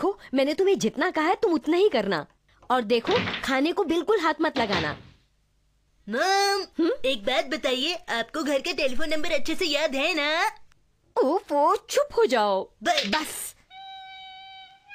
देखो मैंने तुम्हें जितना कहा है तुम उतना ही करना और देखो खाने को बिल्कुल हाथ मत लगाना मॉम एक बात बताइए आपको घर का टेलीफोन नंबर अच्छे से याद है ना ओ चुप हो जाओ बस